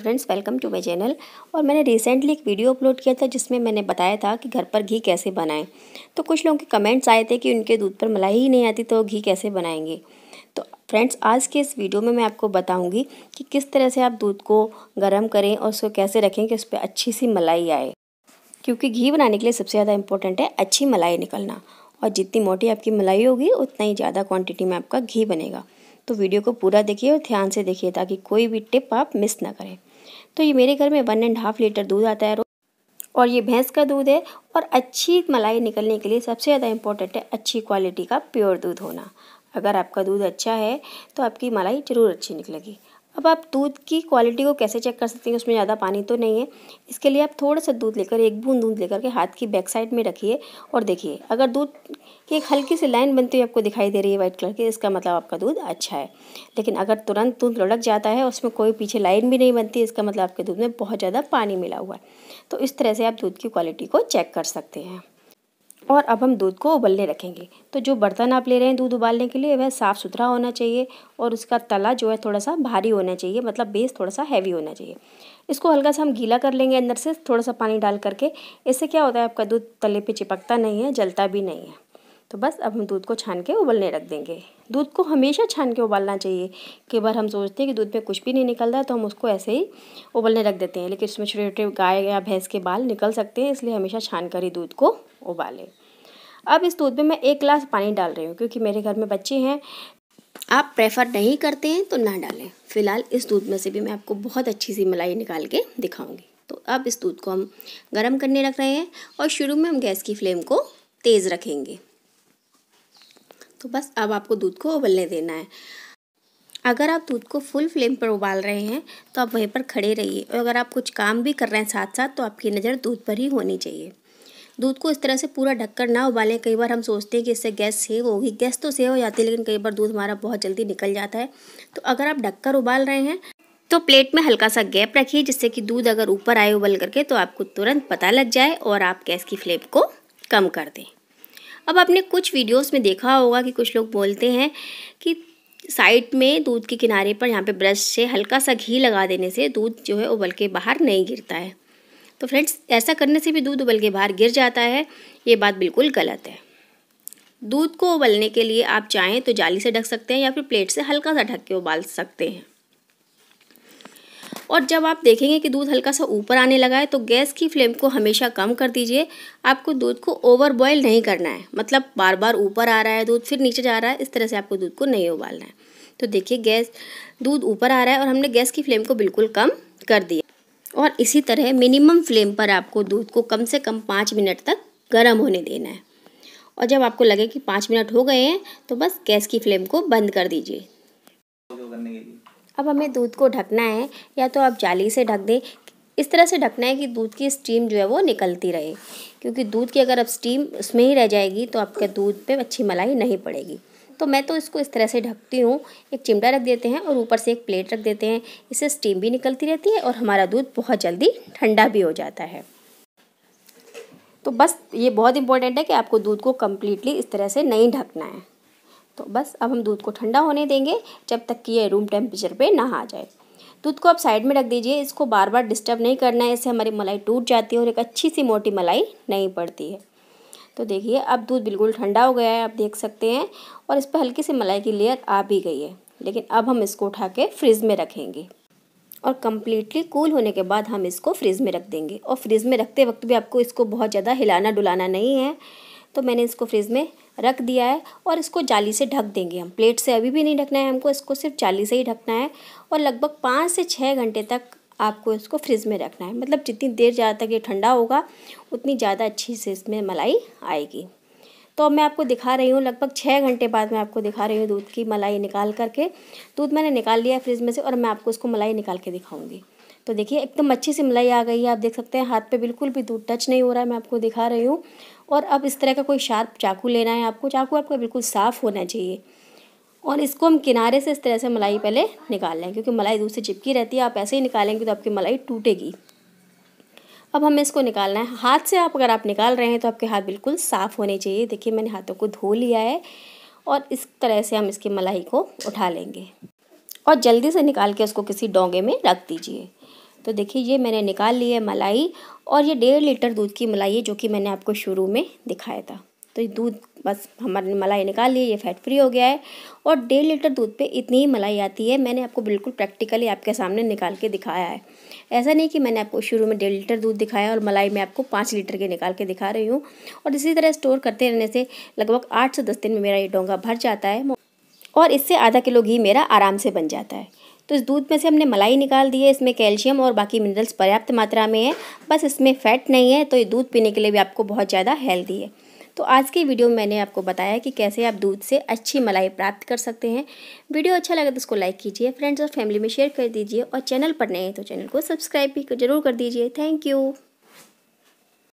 friends welcome to my channel और मैंने recently एक वीडियो अपलोड किया था जिसमें मैंने बताया था कि घर पर घी कैसे बनाएं तो कुछ लोगों के कमेंट्स आए थे कि उनके दूध पर मलाई ही नहीं आती तो घी कैसे बनाएंगे तो फ्रेंड्स आज के इस वीडियो में मैं आपको बताऊंगी कि किस तरह से आप दूध को गर्म करें और उसको कैसे रखें कि उस पर अच्छी सी मलाई आए क्योंकि घी बनाने के लिए सबसे ज़्यादा इंपॉर्टेंट है अच्छी मलाई निकलना और जितनी मोटी आपकी मलाई होगी उतना ही ज़्यादा क्वान्टिटी में आपका घी बनेगा तो वीडियो को पूरा देखिए और ध्यान से देखिए ताकि कोई भी टिप आप मिस ना करें तो ये मेरे घर में वन एंड हाफ़ लीटर दूध आता है और ये भैंस का दूध है और अच्छी मलाई निकलने के लिए सबसे ज़्यादा इम्पोर्टेंट है अच्छी क्वालिटी का प्योर दूध होना अगर आपका दूध अच्छा है तो आपकी मलाई ज़रूर अच्छी निकलेगी अब आप दूध की क्वालिटी को कैसे चेक कर सकते हैं उसमें ज़्यादा पानी तो नहीं है इसके लिए आप थोड़ा सा दूध लेकर एक बूंद दूध लेकर के हाथ की बैक साइड में रखिए और देखिए अगर दूध की एक हल्की सी लाइन बनती हुई आपको दिखाई दे रही है वाइट कलर की इसका मतलब आपका दूध अच्छा है लेकिन अगर तुरंत दूध लुढ़क जाता है उसमें कोई पीछे लाइन भी नहीं बनती इसका मतलब आपके दूध में बहुत ज़्यादा पानी मिला हुआ है तो इस तरह से आप दूध की क्वालिटी को चेक कर सकते हैं और अब हम दूध को उबलने रखेंगे तो जो बर्तन आप ले रहे हैं दूध उबालने के लिए वह साफ़ सुथरा होना चाहिए और उसका तला जो है थोड़ा सा भारी होना चाहिए मतलब बेस थोड़ा सा हैवी होना चाहिए इसको हल्का सा हम गीला कर लेंगे अंदर से थोड़ा सा पानी डाल करके इससे क्या होता है आपका दूध तले पर चिपकता नहीं है जलता भी नहीं है तो बस अब हम दूध को छान के उबलने रख देंगे दूध को हमेशा छान के उबालना चाहिए कई बार हम सोचते हैं कि दूध में कुछ भी नहीं निकलता है तो हम उसको ऐसे ही उबलने रख देते हैं लेकिन इसमें छोटे छोटे गाय या भैंस के बाल निकल सकते हैं इसलिए हमेशा छान कर ही दूध को उबालें अब इस दूध में मैं एक गिलास पानी डाल रही हूँ क्योंकि मेरे घर में बच्चे हैं आप प्रेफर नहीं करते हैं तो ना डालें फ़िलहाल इस दूध में से भी मैं आपको बहुत अच्छी सी मलाई निकाल के दिखाऊंगी तो अब इस दूध को हम गर्म करने रख रहे हैं और शुरू में हम गैस की फ्लेम को तेज़ रखेंगे तो बस अब आपको दूध को उबलने देना है अगर आप दूध को फुल फ्लेम पर उबाल रहे हैं तो आप वहीं पर खड़े रहिए और अगर आप कुछ काम भी कर रहे हैं साथ साथ तो आपकी नज़र दूध पर ही होनी चाहिए दूध को इस तरह से पूरा ढककर ना उबालें कई बार हम सोचते हैं कि इससे गैस सेव होगी गैस तो सेव हो जाती है लेकिन कई बार दूध हमारा बहुत जल्दी निकल जाता है तो अगर आप ढककर उबाल रहे हैं तो प्लेट में हल्का सा गैप रखिए जिससे कि दूध अगर ऊपर आए उबल करके तो आपको तुरंत पता लग जाए और आप गैस की फ्लेम को कम कर दें अब आपने कुछ वीडियोस में देखा होगा कि कुछ लोग बोलते हैं कि साइड में दूध के किनारे पर यहाँ पे ब्रश से हल्का सा घी लगा देने से दूध जो है उबल के बाहर नहीं गिरता है तो फ्रेंड्स ऐसा करने से भी दूध उबल के बाहर गिर जाता है ये बात बिल्कुल गलत है दूध को उबलने के लिए आप चाहें तो जाली से ढक सकते हैं या फिर प्लेट से हल्का सा ढक के उबाल सकते हैं और जब आप देखेंगे कि दूध हल्का सा ऊपर आने लगा है तो गैस की फ्लेम को हमेशा कम कर दीजिए आपको दूध को ओवर बॉयल नहीं करना है मतलब बार बार ऊपर आ रहा है दूध फिर नीचे जा रहा है इस तरह से आपको दूध को नहीं उबालना है तो देखिए गैस दूध ऊपर आ रहा है और हमने गैस की फ्लेम को बिल्कुल कम कर दिया और इसी तरह मिनिमम फ्लेम पर आपको दूध को कम से कम पाँच मिनट तक गर्म होने देना है और जब आपको लगे कि पाँच मिनट हो गए हैं तो बस गैस की फ्लेम को बंद कर दीजिए अब हमें दूध को ढकना है या तो आप जाली से ढक दें इस तरह से ढकना है कि दूध की स्टीम जो है वो निकलती रहे क्योंकि दूध की अगर अब स्टीम उसमें ही रह जाएगी तो आपके दूध पे अच्छी मलाई नहीं पड़ेगी तो मैं तो इसको इस तरह से ढकती हूँ एक चिमटा रख देते हैं और ऊपर से एक प्लेट रख देते हैं इससे स्टीम भी निकलती रहती है और हमारा दूध बहुत जल्दी ठंडा भी हो जाता है तो बस ये बहुत इंपॉर्टेंट है कि आपको दूध को कम्प्लीटली इस तरह से नहीं ढकना है तो बस अब हम दूध को ठंडा होने देंगे जब तक कि ये रूम टेम्परेचर पे ना आ जाए दूध को आप साइड में रख दीजिए इसको बार बार डिस्टर्ब नहीं करना है इससे हमारी मलाई टूट जाती है और एक अच्छी सी मोटी मलाई नहीं पड़ती है तो देखिए अब दूध बिल्कुल ठंडा हो गया है आप देख सकते हैं और इस पर हल्की सी मलाई की लेयर आ भी गई है लेकिन अब हम इसको उठा के फ्रिज में रखेंगे और कम्प्लीटली कूल होने के बाद हम इसको फ्रिज में रख देंगे और फ्रिज में रखते वक्त भी आपको इसको बहुत ज़्यादा हिलाना डुलाना नहीं है तो मैंने इसको फ्रिज में रख दिया है और इसको जाली से ढक देंगे हम प्लेट से अभी भी नहीं ढकना है हमको इसको सिर्फ जाली से ही ढकना है और लगभग पाँच से छः घंटे तक आपको इसको फ्रिज में रखना है मतलब जितनी देर ज़्यादा तक ये ठंडा होगा उतनी ज़्यादा अच्छी से इसमें मलाई आएगी तो अब मैं आपको दिखा रही हूँ लगभग छः घंटे बाद मैं आपको दिखा रही हूँ दूध की मलाई निकाल करके दूध मैंने निकाल लिया फ्रिज में से और मैं आपको उसको मलाई निकाल के दिखाऊँगी तो देखिए एकदम अच्छी सी मलाई आ गई है आप देख सकते हैं हाथ पे बिल्कुल भी दूध टच नहीं हो रहा है मैं आपको दिखा रही हूँ और अब इस तरह का कोई शार्प चाकू लेना है आपको चाकू आपका बिल्कुल साफ़ होना चाहिए और इसको हम किनारे से इस तरह से मलाई पहले निकाल लें क्योंकि मलाई दूर से चिपकी रहती है आप ऐसे ही निकालेंगे तो आपकी मलाई टूटेगी अब हमें इसको निकालना है हाथ से आप अगर आप निकाल रहे हैं तो आपके हाथ बिल्कुल साफ़ होने चाहिए देखिए मैंने हाथों को धो लिया है और इस तरह से हम इसकी मलाई को उठा लेंगे और जल्दी से निकाल के उसको किसी डोंगे में रख दीजिए तो देखिए ये मैंने निकाल ली है मलाई और ये डेढ़ लीटर दूध की मलाई है जो कि मैंने आपको शुरू में दिखाया था तो ये दूध बस हमारे मलाई निकाल लिए ये फैट फ्री हो गया है और डेढ़ लीटर दूध पे इतनी ही मलाई आती है मैंने आपको बिल्कुल प्रैक्टिकली आपके सामने निकाल के दिखाया है ऐसा नहीं कि मैंने आपको शुरू में डेढ़ लीटर दूध दिखाया और मलाई मैं आपको पाँच लीटर के निकाल के दिखा रही हूँ और इसी तरह स्टोर करते रहने से लगभग आठ से दस दिन में मेरा ये डोंगा भर जाता है और इससे आधा किलो घी मेरा आराम से बन जाता है तो इस दूध में से हमने मलाई निकाल दी है इसमें कैल्शियम और बाकी मिनरल्स पर्याप्त मात्रा में है बस इसमें फैट नहीं है तो ये दूध पीने के लिए भी आपको बहुत ज़्यादा हेल्दी है तो आज की वीडियो में मैंने आपको बताया कि कैसे आप दूध से अच्छी मलाई प्राप्त कर सकते हैं वीडियो अच्छा लगे तो उसको लाइक कीजिए फ्रेंड्स और फैमिली में शेयर कर दीजिए और चैनल पर नए हैं तो चैनल को सब्सक्राइब भी जरूर कर दीजिए थैंक यू